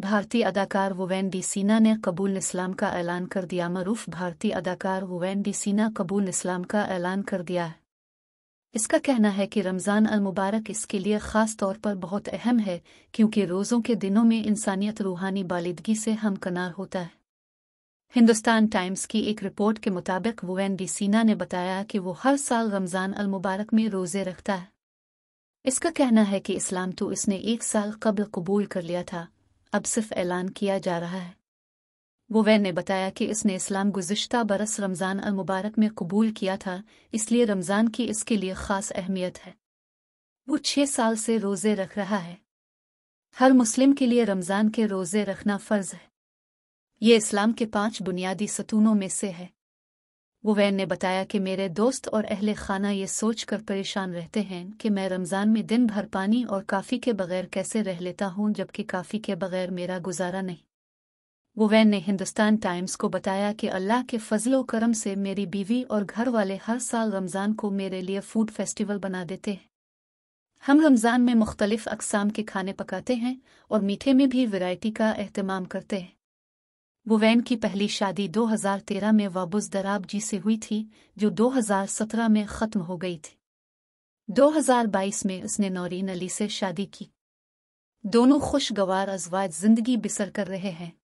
भारतीय अदाकार वुवैन डी सीना ने कबूल इस्लाम का ऐलान कर दिया मरूफ भारतीय अदाकार वुवैन डी सीना कबूल इस्लाम का ऐलान कर दिया है इसका कहना है कि रमज़ान अल मुबारक इसके लिए ख़ास तौर पर बहुत अहम है क्योंकि रोज़ों के दिनों में इंसानियत रूहानी बालिदगी से हमकनार होता है हिंदुस्तान टाइम्स की एक रिपोर्ट के मुताबिक वुवैन डी सीना ने बताया कि वो हर साल रमज़ान अल मुबारक में रोज़े रखता है इसका कहना है कि इस्लाम तो इसने एक साल कबल कबूल कर लिया था अब सिर्फ ऐलान किया जा रहा है वैन ने बताया कि इसने इस्लाम गुजशत बरस रमज़ान अल मुबारक में कबूल किया था इसलिए रमज़ान की इसके लिए ख़ास अहमियत है वो छः साल से रोज़े रख रहा है हर मुस्लिम के लिए रमज़ान के रोज़े रखना फ़र्ज़ है ये इस्लाम के पांच बुनियादी सतूनों में से है गुवैन ने बताया कि मेरे दोस्त और अहले खाना ये सोचकर परेशान रहते हैं कि मैं रमज़ान में दिन भर पानी और काफ़ी के बगैर कैसे रह लेता हूँ जबकि काफ़ी के बगैर मेरा गुजारा नहीं गुवैन ने हिंदुस्तान टाइम्स को बताया कि अल्लाह के फजलो करम से मेरी बीवी और घर वाले हर साल रमज़ान को मेरे लिए फ़ूड फेस्टिवल बना देते हैं हम रमज़ान में मुख्तलिफ़ अकसाम के खाने पकाते हैं और मीठे में भी वैरायटी का अहतमाम करते हैं बुवैन की पहली शादी 2013 में वाबुस दराब जी से हुई थी जो 2017 में ख़त्म हो गई थी 2022 में उसने नौरीन अली से शादी की दोनों खुशगवार अजवाज जिंदगी बिसर कर रहे हैं